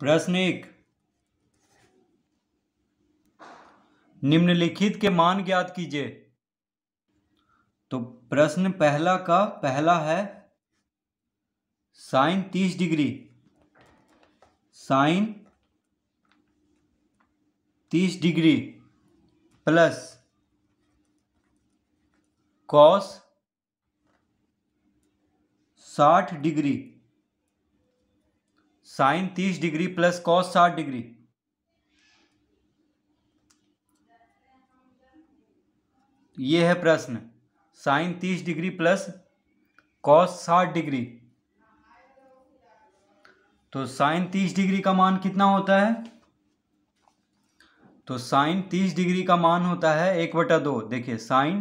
प्रश्न एक निम्नलिखित के मान ज्ञात कीजिए तो प्रश्न पहला का पहला है साइन तीस डिग्री साइन तीस डिग्री प्लस कॉस साठ डिग्री साइन तीस डिग्री प्लस कॉस साठ डिग्री ये है प्रश्न साइन तीस डिग्री प्लस कॉस साठ डिग्री तो साइन तीस डिग्री का मान कितना होता है तो साइन तीस डिग्री का मान होता है एक बटा दो देखिए साइन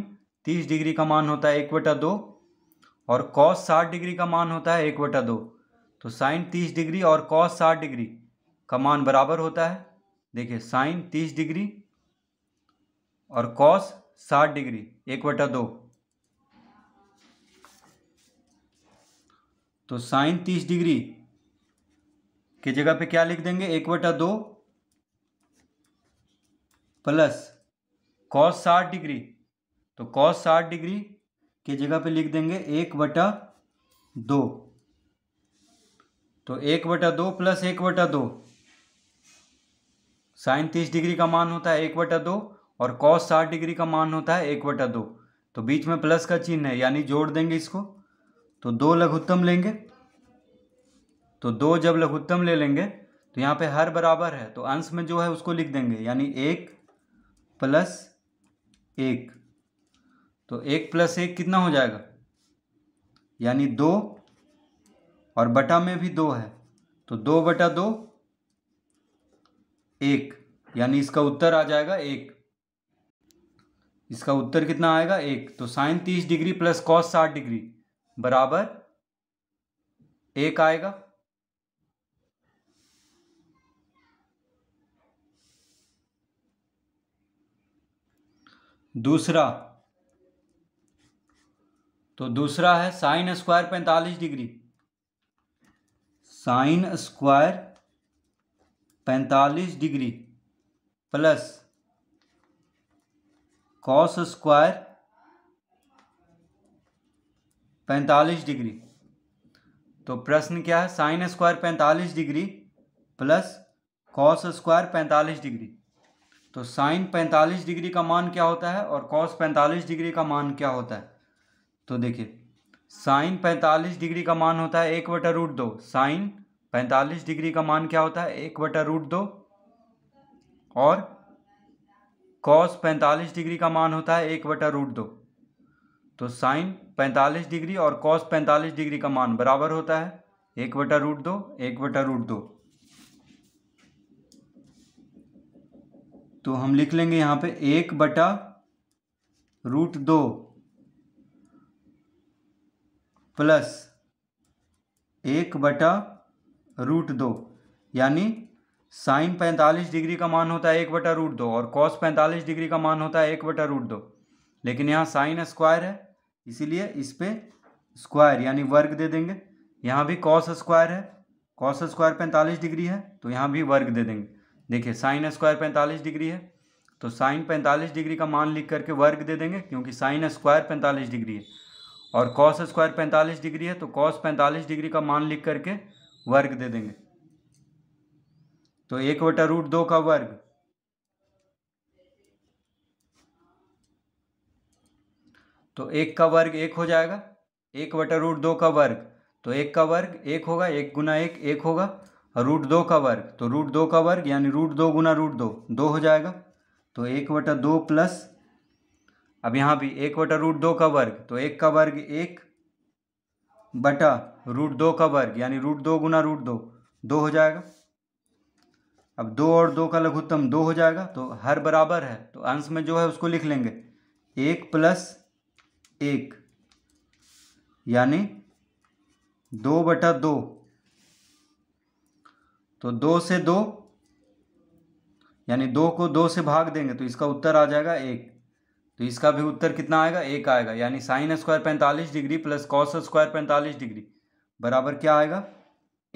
तीस डिग्री का मान होता है एक बटा दो और कॉस साठ डिग्री का मान होता है एक बटा दो तो साइन तीस डिग्री और कॉस साठ डिग्री का मान बराबर होता है देखिए साइन तीस डिग्री और कॉस साठ डिग्री एक बटा दो तो साइन तीस डिग्री की जगह पे क्या लिख देंगे एक बटा दो प्लस कॉस साठ डिग्री तो कॉस साठ डिग्री की जगह पे लिख देंगे एक बटा दो तो एक बटा दो प्लस एक बटा दो साइन तीस डिग्री का मान होता है एक बटा दो और कॉस साठ डिग्री का मान होता है एक बटा दो तो बीच में प्लस का चिन्ह है यानी जोड़ देंगे इसको तो दो लघुत्तम लेंगे तो दो जब लघुत्तम ले लेंगे तो यहाँ पे हर बराबर है तो अंश में जो है उसको लिख देंगे यानी एक प्लस एक तो एक प्लस एक कितना हो जाएगा यानी दो और बटा में भी दो है तो दो बटा दो एक यानी इसका उत्तर आ जाएगा एक इसका उत्तर कितना आएगा एक तो साइन तीस डिग्री प्लस कॉस साठ डिग्री बराबर एक आएगा दूसरा तो दूसरा है साइन स्क्वायर पैंतालीस डिग्री साइन स्क्वायर पैंतालीस डिग्री प्लस कॉस स्क्वायर पैंतालीस डिग्री तो प्रश्न क्या है साइन स्क्वायर पैंतालीस डिग्री प्लस कॉस स्क्वायर पैंतालीस डिग्री तो साइन पैंतालीस डिग्री का मान क्या होता है और कॉस पैंतालीस डिग्री का मान क्या होता है तो देखिए साइन पैंतालीस डिग्री का मान होता है एक बटा रूट दो साइन पैंतालीस डिग्री का मान क्या होता है एक बटा रूट दो और कॉस पैंतालीस डिग्री का मान होता है एक बटा रूट दो तो साइन पैंतालीस डिग्री और कॉस पैंतालीस डिग्री का मान बराबर होता है एक बटा रूट दो एक बटा रूट दो तो हम लिख लेंगे यहाँ पे एक बटा रूट दो प्लस एक बटा रूट दो यानी साइन पैंतालीस डिग्री का मान होता है एक बटा रूट दो और कॉस पैंतालीस डिग्री का मान होता है एक बटा रूट दो लेकिन यहाँ साइन स्क्वायर है इसीलिए इस पर स्क्वायर यानी वर्ग दे देंगे यहाँ भी कॉस स्क्वायर है कॉस स्क्वायर पैंतालीस डिग्री है तो यहाँ भी वर्ग दे देंगे देखिए साइन स्क्वायर पैंतालीस डिग्री है तो साइन पैंतालीस डिग्री का मान लिख करके वर्ग दे देंगे क्योंकि साइन स्क्वायर पैंतालीस डिग्री है और कॉस स्क्वायर पैंतालीस डिग्री है तो कॉस पैंतालीस डिग्री का मान लिख करके वर्ग दे देंगे तो एक वटा रूट दो का वर्ग तो एक का वर्ग एक हो जाएगा एक वटा रूट दो का वर्ग तो एक का वर्ग एक होगा एक गुना एक एक होगा और रूट दो का वर्ग तो रूट दो का वर्ग यानी रूट दो गुना रूट दो दो हो जाएगा तो एक वटा दो प्लस अब यहाँ भी एक बटा रूट दो का वर्ग तो एक का वर्ग एक बटा रूट दो का वर्ग यानी रूट दो गुना रूट दो दो हो जाएगा अब दो और दो का लघुत्तम दो हो जाएगा तो हर बराबर है तो अंश में जो है उसको लिख लेंगे एक प्लस एक यानी दो बटा दो तो दो से दो यानी दो को दो से भाग देंगे तो इसका उत्तर आ जाएगा एक तो इसका भी उत्तर कितना आएगा एक आएगा यानी साइन स्क्वायर पैंतालीस डिग्री प्लस कॉस स्क्वायर पैंतालीस डिग्री बराबर क्या आएगा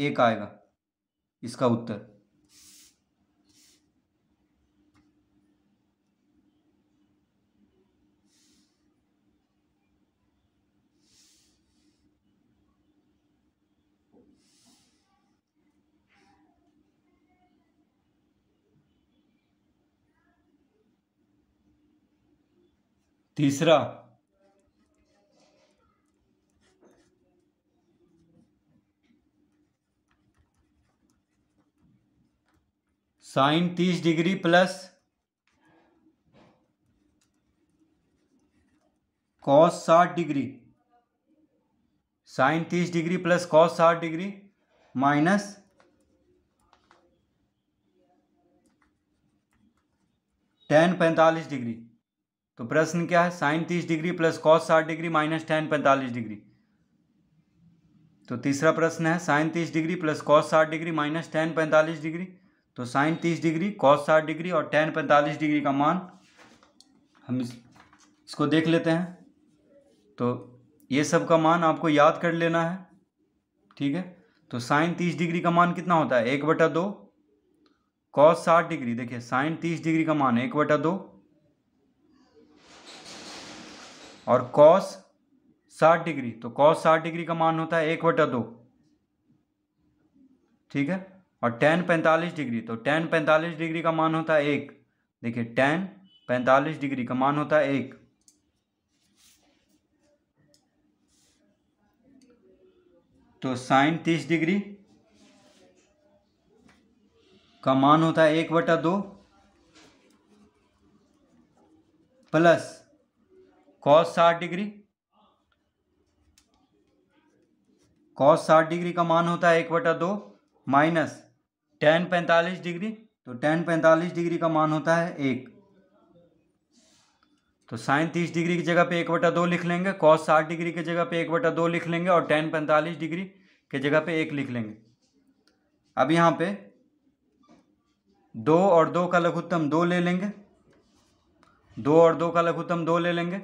एक आएगा इसका उत्तर तीसरा साइन तीस डिग्री प्लस कॉस साठ डिग्री साइन तीस डिग्री प्लस कॉस साठ डिग्री माइनस टेन पैंतालीस डिग्री तो प्रश्न क्या है साइन तीस डिग्री प्लस कॉस साठ डिग्री माइनस टेन पैंतालीस डिग्री तो तीसरा प्रश्न है साइन तीस डिग्री प्लस कॉस साठ डिग्री माइनस टेन पैंतालीस डिग्री तो साइन तीस डिग्री कॉस साठ डिग्री और टेन पैंतालीस डिग्री का मान हम इस, इसको देख लेते हैं तो ये सब का मान आपको याद कर लेना है ठीक है तो साइन तीस डिग्री का मान कितना होता है एक बटा दो कॉस साठ डिग्री देखिए साइन तीस डिग्री का मान एक बटा दो और कॉस साठ डिग्री तो कॉस साठ डिग्री का मान होता है एक बटा दो ठीक है और टेन पैंतालीस डिग्री तो टेन पैंतालीस डिग्री का मान होता है एक देखिए टेन पैंतालीस डिग्री का मान होता है एक तो साइन तीस डिग्री का मान होता है एक बटा दो प्लस कॉस साठ डिग्री कॉस साठ डिग्री का मान होता है एक बटा दो माइनस टेन पैंतालीस डिग्री तो टेन पैंतालीस डिग्री का मान होता है एक तो साइन तीस डिग्री की जगह पे एक बटा दो लिख लेंगे कॉस साठ डिग्री की जगह पे एक बटा दो लिख लेंगे और टेन पैंतालीस डिग्री के जगह पे एक लिख लेंगे अब यहाँ पे दो और दो का लघुत्तम दो ले लेंगे दो और दो का लघुत्तम दो ले लेंगे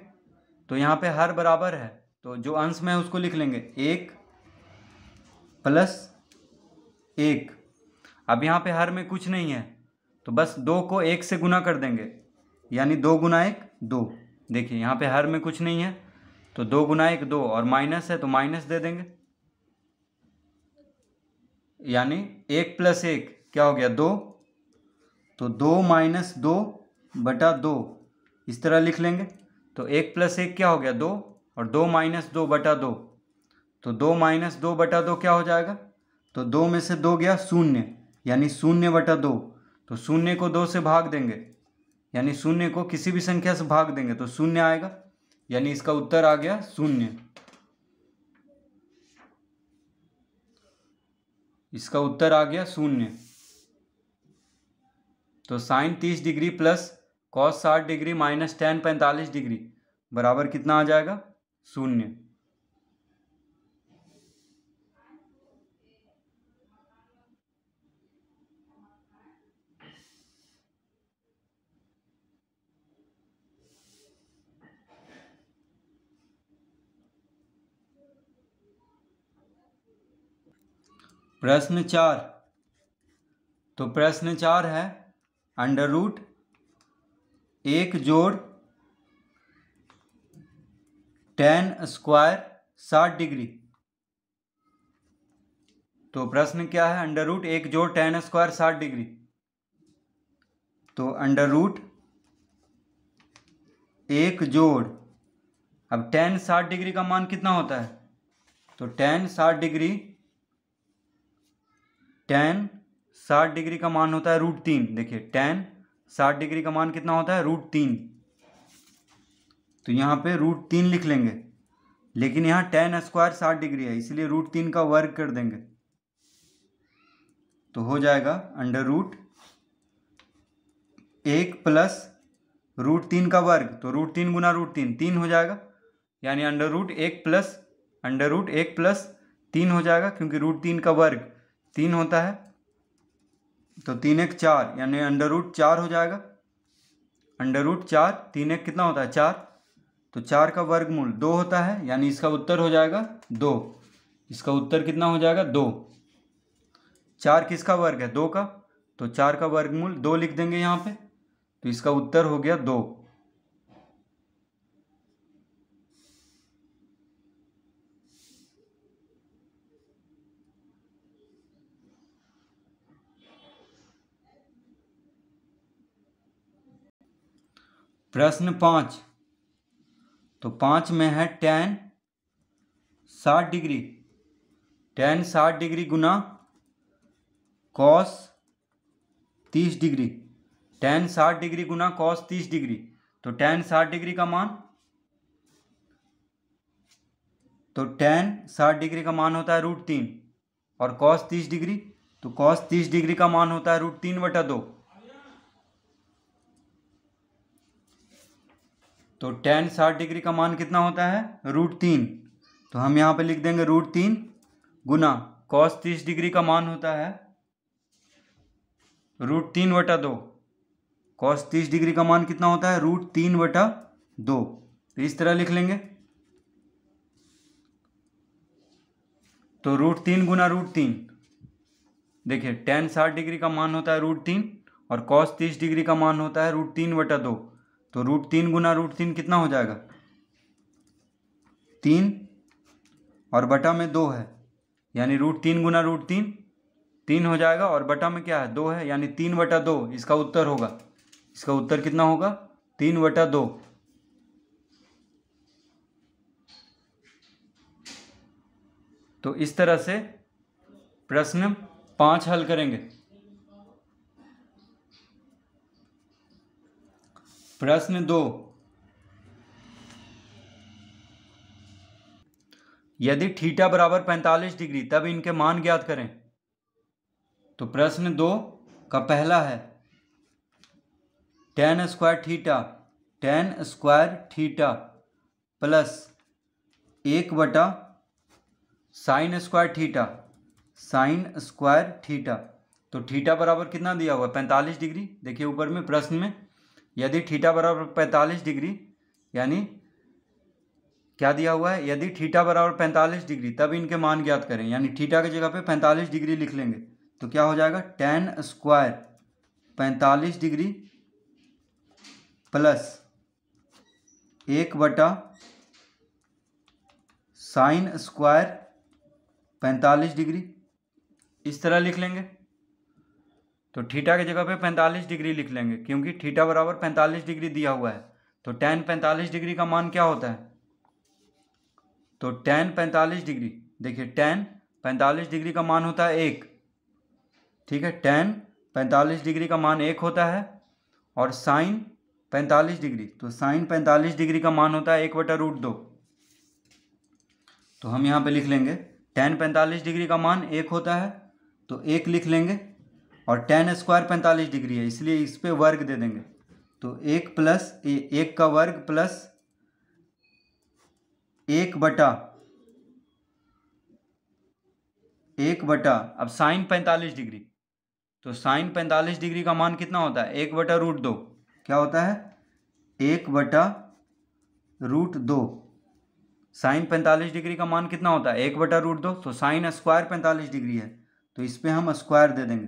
तो यहाँ पे हर बराबर है तो जो अंश में उसको लिख लेंगे एक प्लस एक अब यहाँ पे हर में कुछ नहीं है तो बस दो को एक से गुना कर देंगे यानी दो गुना एक दो देखिए यहाँ पे हर में कुछ नहीं है तो दो गुना एक दो और माइनस है तो माइनस दे देंगे यानी एक प्लस एक क्या हो गया दो तो दो माइनस दो बटा दो इस तरह लिख लेंगे तो एक प्लस एक क्या हो गया दो और दो माइनस दो बटा दो तो दो माइनस दो बटा दो क्या हो जाएगा तो दो में से दो गया शून्य यानी शून्य बटा दो तो शून्य को दो से भाग देंगे यानी शून्य को किसी भी संख्या से भाग देंगे तो शून्य आएगा यानी इसका उत्तर आ गया शून्य इसका उत्तर आ गया शून्य तो साइन तीस डिग्री प्लस कॉस साठ डिग्री माइनस टेन पैंतालीस डिग्री बराबर कितना आ जाएगा शून्य प्रश्न चार तो प्रश्न चार है अंडर रूट एक जोड़ टेन स्क्वायर साठ डिग्री तो प्रश्न क्या है अंडर रूट एक जोड़ टेन स्क्वायर साठ डिग्री तो अंडर रूट एक जोड़ अब टेन साठ डिग्री का मान कितना होता है तो टेन साठ डिग्री टेन साठ डिग्री का मान होता है रूट तीन देखिए टेन साठ डिग्री का मान कितना होता है रूट तीन तो यहाँ पे रूट तीन लिख लेंगे लेकिन यहाँ टेन स्क्वायर साठ डिग्री है इसलिए रूट तीन का वर्ग कर देंगे तो हो जाएगा अंडर रूट एक प्लस रूट तीन का वर्ग तो रूट तीन गुना रूट तीन तीन हो जाएगा यानी अंडर रूट एक प्लस अंडर रूट एक प्लस तीन हो जाएगा क्योंकि रूट तीन का वर्ग तीन होता है तो तीन एक चार यानी अंडर रूट चार हो जाएगा अंडर रूट चार तीन एक कितना होता है चार तो चार का वर्गमूल दो होता है यानी इसका उत्तर हो जाएगा दो इसका उत्तर कितना हो जाएगा दो चार किसका वर्ग है दो का तो चार का वर्गमूल दो लिख देंगे यहाँ पे तो इसका उत्तर हो गया दो प्रश्न पाँच तो पाँच में है टेन साठ डिग्री टेन साठ डिग्री गुना कॉस तीस डिग्री टेन साठ डिग्री गुना कॉस तीस डिग्री तो टेन साठ डिग्री का मान तो टेन साठ डिग्री का मान होता है रूट तीन और कॉस तीस डिग्री तो कॉस तीस डिग्री का मान होता है रूट तीन बटा दो तो टेन साठ डिग्री का मान कितना होता है रूट तीन तो हम यहाँ पे लिख देंगे रूट तीन गुना कॉस तीस डिग्री का मान होता है रूट तीन वटा दो कॉस तीस डिग्री का मान कितना होता है रूट तीन वटा दो तो इस तरह लिख लेंगे तो रूट तीन गुना रूट तीन देखिए टेन साठ डिग्री का मान होता है रूट तीन और कॉस तीस डिग्री का मान होता है रूट तीन वटा दो तो रूट तीन गुना रूट तीन कितना हो जाएगा तीन और बटा में दो है यानी रूट तीन गुना रूट तीन तीन हो जाएगा और बटा में क्या है दो है यानी तीन बटा दो इसका उत्तर होगा इसका उत्तर कितना होगा तीन बटा दो तो इस तरह से प्रश्न पांच हल करेंगे प्रश्न दो यदि थीटा बराबर पैंतालीस डिग्री तब इनके मान ज्ञात करें तो प्रश्न दो का पहला है tan square theta tan square theta plus एक बटा sine square theta sine square theta तो थीटा बराबर कितना दिया हुआ पैंतालीस डिग्री देखिए ऊपर में प्रश्न में यदि थीटा बराबर पैंतालीस डिग्री यानी क्या दिया हुआ है यदि थीटा बराबर पैंतालीस डिग्री तब इनके मान ज्ञात करें यानी थीटा की जगह पे पैंतालीस डिग्री लिख लेंगे तो क्या हो जाएगा टेन स्क्वायर पैंतालीस डिग्री प्लस एक बटा साइन स्क्वायर पैंतालीस डिग्री इस तरह लिख लेंगे तो थीटा की जगह पे 45 डिग्री लिख लेंगे क्योंकि थीटा बराबर 45 डिग्री दिया हुआ है तो टेन 45 डिग्री का मान क्या होता है तो टेन 45 डिग्री देखिए टेन 45 डिग्री का मान होता है एक ठीक है टेन 45 डिग्री का मान एक होता है और साइन 45 डिग्री तो साइन 45 डिग्री का मान होता है एक बटा रूट दो तो हम यहाँ पे लिख लेंगे टेन पैंतालीस डिग्री का मान एक होता है तो एक लिख लेंगे और टेन स्क्वायर पैंतालीस डिग्री है इसलिए इस पर वर्ग दे देंगे तो एक प्लस ए, एक का वर्ग प्लस एक बटा एक बटा अब साइन पैंतालीस डिग्री तो साइन पैंतालीस डिग्री का मान कितना होता है एक बटा रूट दो क्या होता है एक बटा रूट दो साइन पैंतालीस डिग्री का मान कितना होता है एक बटा रूट दो तो साइन स्क्वायर पैंतालीस डिग्री है तो इस पर हम स्क्वायर दे देंगे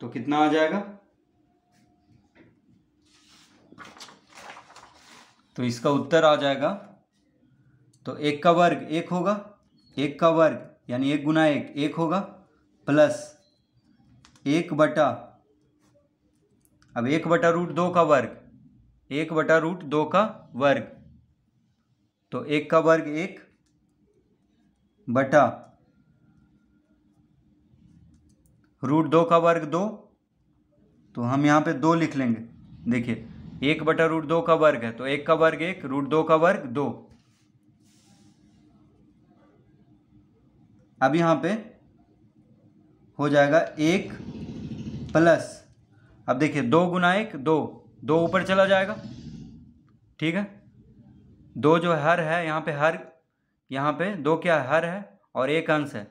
तो कितना आ जाएगा तो इसका उत्तर आ जाएगा तो एक का वर्ग एक होगा एक का वर्ग यानी एक गुना एक एक होगा प्लस एक बटा अब एक बटा रूट दो का वर्ग एक बटा रूट दो का वर्ग तो एक का वर्ग एक बटा रूट दो का वर्ग दो तो हम यहाँ पे दो लिख लेंगे देखिए एक बटा रूट दो का वर्ग है तो एक का वर्ग एक रूट दो का वर्ग दो अब यहाँ पे हो जाएगा एक प्लस अब देखिए दो गुना एक दो दो ऊपर चला जाएगा ठीक है दो जो हर है यहाँ पे हर यहाँ पे दो क्या हर है और एक अंश है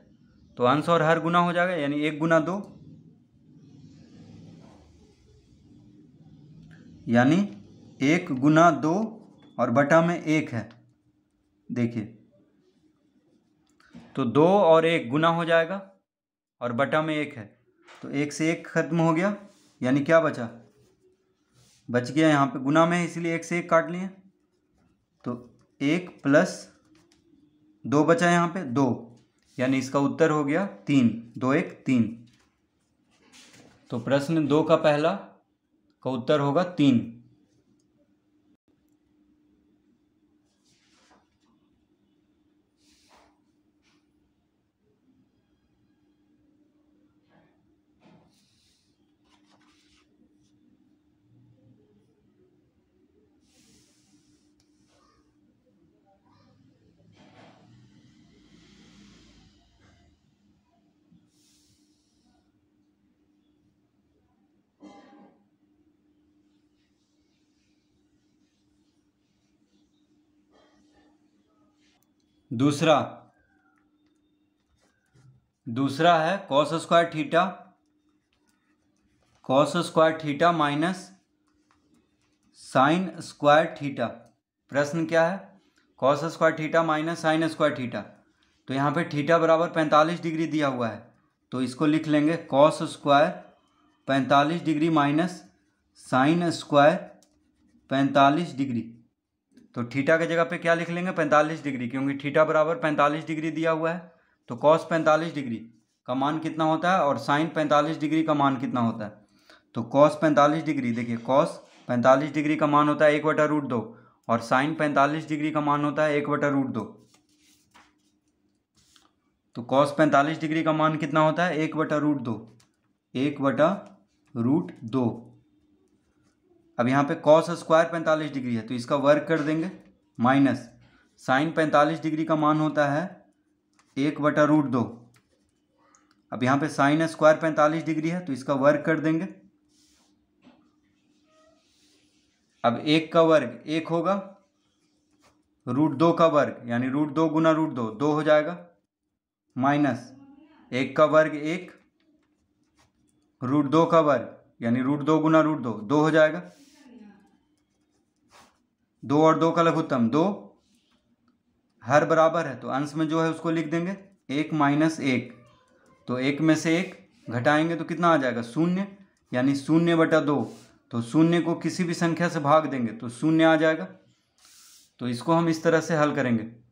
तो अंश और हर गुना हो जाएगा यानी एक गुना दो यानी एक गुना दो और बटा में एक है देखिए तो दो और एक गुना हो जाएगा और बटा में एक है तो एक से एक खत्म हो गया यानी क्या बचा बच गया यहाँ पे गुना में इसलिए एक से एक काट लिए तो एक प्लस दो बचा यहाँ पे दो यानी इसका उत्तर हो गया तीन दो एक तीन तो प्रश्न दो का पहला का उत्तर होगा तीन दूसरा दूसरा है cos square theta cos square theta minus sine square theta प्रश्न क्या है cos square theta minus sine square theta तो यहाँ पे थीटा बराबर पैंतालीस डिग्री दिया हुआ है तो इसको लिख लेंगे कॉस स्क्वायर पैंतालीस डिग्री माइनस साइन स्क्वायर पैंतालीस डिग्री तो थीटा के जगह पे क्या लिख लेंगे पैंतालीस डिग्री क्योंकि थीटा बराबर पैंतालीस डिग्री दिया हुआ है तो कॉस पैंतालीस डिग्री का मान कितना होता है और साइन पैंतालीस डिग्री का मान कितना होता है तो कॉस पैंतालीस डिग्री देखिए कॉस पैंतालीस डिग्री का मान होता है एक बटा रूट दो और साइन पैंतालीस डिग्री का मान होता है एक बटा रूट दो तो कॉस पैंतालीस डिग्री का मान कितना होता है एक बटा रूट दो एक बटा रूट दो अब यहाँ पे कॉस स्क्वायर पैंतालीस डिग्री है तो इसका वर्क कर देंगे माइनस साइन पैंतालीस डिग्री का मान होता है एक बटा रूट दो अब यहाँ पे साइन स्क्वायर पैंतालीस डिग्री है तो इसका वर्क कर देंगे अब एक का वर्ग एक होगा रूट दो का वर्ग यानी रूट दो गुना रूट दो दो हो जाएगा माइनस एक का वर्ग एक रूट दो का वर्ग यानी रूट दो गुना रूट दो दो हो जाएगा दो और दो का लघुत्तम दो हर बराबर है तो अंश में जो है उसको लिख देंगे एक माइनस एक तो एक में से एक घटाएंगे तो कितना आ जाएगा शून्य यानी शून्य बटा दो तो शून्य को किसी भी संख्या से भाग देंगे तो शून्य आ जाएगा तो इसको हम इस तरह से हल करेंगे